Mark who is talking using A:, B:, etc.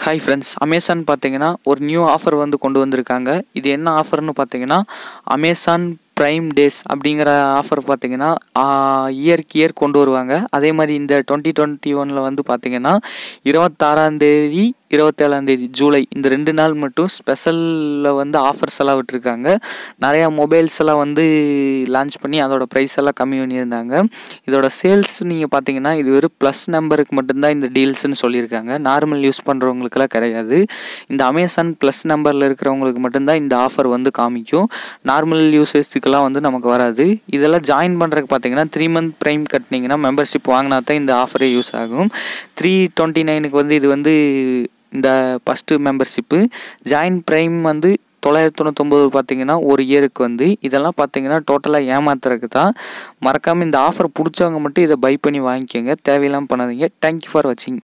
A: hi friends Amazon பார்த்தீங்கன்னா ஒரு new offer வந்து கொண்டு வந்திருக்காங்க இது என்ன ஆஃபர்னு பார்த்தீங்கன்னா அமேசான் ப்ரைம் டேஸ் அப்படிங்கிற ஆஃபர் பார்த்தீங்கன்னா இயர்க்கு இயர் கொண்டு வருவாங்க அதே மாதிரி இந்த டுவெண்ட்டி டுவெண்ட்டி ஒனில் வந்து பார்த்தீங்கன்னா இருபத்தாறாந்தேதி இருபத்தேழாந்தேதி ஜூலை இந்த ரெண்டு நாள் மட்டும் ஸ்பெஷலில் வந்து ஆஃபர்ஸ் எல்லாம் விட்டுருக்காங்க நிறையா மொபைல்ஸ் எல்லாம் வந்து லான்ச் பண்ணி அதோட ப்ரைஸ் எல்லாம் கம்மி பண்ணியிருந்தாங்க இதோட சேல்ஸ் நீங்கள் பார்த்தீங்கன்னா இது வெறும் ப்ளஸ் நம்பருக்கு மட்டும்தான் இந்த டீல்ஸ்னு சொல்லியிருக்காங்க நார்மல் யூஸ் பண்ணுறவங்களுக்கெல்லாம் கிடையாது இந்த அமேசான் ப்ளஸ் நம்பரில் இருக்கிறவங்களுக்கு மட்டும்தான் இந்த ஆஃபர் வந்து காமிக்கும் நார்மல் யூசேஜுக்கெல்லாம் வந்து நமக்கு வராது இதெல்லாம் ஜாயின் பண்ணுறதுக்கு பார்த்தீங்கன்னா த்ரீ மந்த் ப்ரைம் கட்டினீங்கன்னா மெம்பர்ஷிப் வாங்கினா தான் இந்த ஆஃபரே யூஸ் ஆகும் த்ரீ டுவெண்ட்டி நைனுக்கு வந்து இது வந்து இந்த ஃபஸ்ட்டு மெம்பர்ஷிப்பு ஜாயின் ப்ரைம் வந்து தொள்ளாயிரத்தி தொண்ணூத்தொம்பது பார்த்தீங்கன்னா ஒரு இயருக்கு வந்து இதெல்லாம் பார்த்தீங்கன்னா டோட்டலாக ஏமாத்துறதுக்கு தான் மறக்காமல் இந்த ஆஃபர் பிடிச்சவங்க மட்டும் இதை பை பண்ணி வாங்கிக்கோங்க தேவையில்லாமல் பண்ணாதீங்க தேங்க்யூ ஃபார் வாட்சிங்